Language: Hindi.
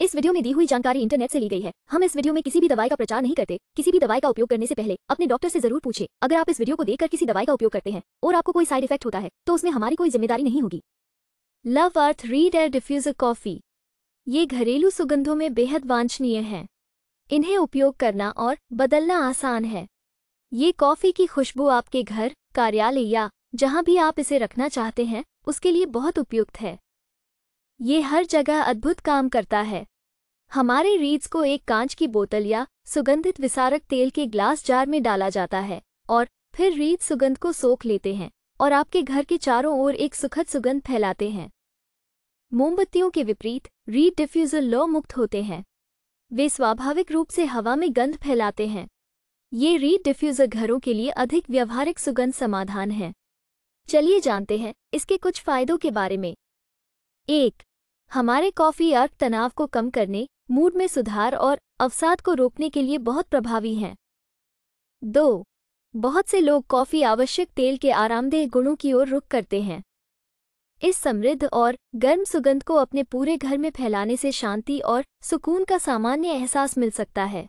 इस वीडियो में दी हुई जानकारी इंटरनेट से ली गई है हम इस वीडियो में किसी भी दवाई का प्रचार नहीं करते किसी भी दवाई का उपयोग करने से पहले अपने डॉक्टर से जरूर पूछे अगर आप इस वीडियो को देखकर किसी दवाई का उपयोग करते हैं और आपको कोई साइड इफेक्ट होता है तो उसमें हमारी कोई जिम्मेदारी नहीं होगी love earth reed air diffuser coffee ये घरेलू सुगंधों में बेहद वांछनीय है इन्हें उपयोग करना और बदलना आसान है ये कॉफी की खुशबू आपके घर कार्यालय या जहाँ भी आप इसे रखना चाहते हैं उसके लिए बहुत उपयुक्त है ये हर जगह अद्भुत काम करता है हमारे रीड्स को एक कांच की बोतल या सुगंधित विसारक तेल के ग्लास जार में डाला जाता है और फिर रीड सुगंध को सोख लेते हैं और आपके घर के चारों ओर एक सुखद सुगंध फैलाते हैं मोमबत्तियों के विपरीत रीड डिफ्यूजर लौ मुक्त होते हैं वे स्वाभाविक रूप से हवा में गंध फैलाते हैं ये रीड डिफ्यूजर घरों के लिए अधिक व्यवहारिक सुगंध समाधान है चलिए जानते हैं इसके कुछ फायदों के बारे में एक हमारे कॉफ़ी अर्क तनाव को कम करने मूड में सुधार और अवसाद को रोकने के लिए बहुत प्रभावी हैं दो बहुत से लोग कॉफ़ी आवश्यक तेल के आरामदेह गुणों की ओर रुख करते हैं इस समृद्ध और गर्म सुगंध को अपने पूरे घर में फैलाने से शांति और सुकून का सामान्य एहसास मिल सकता है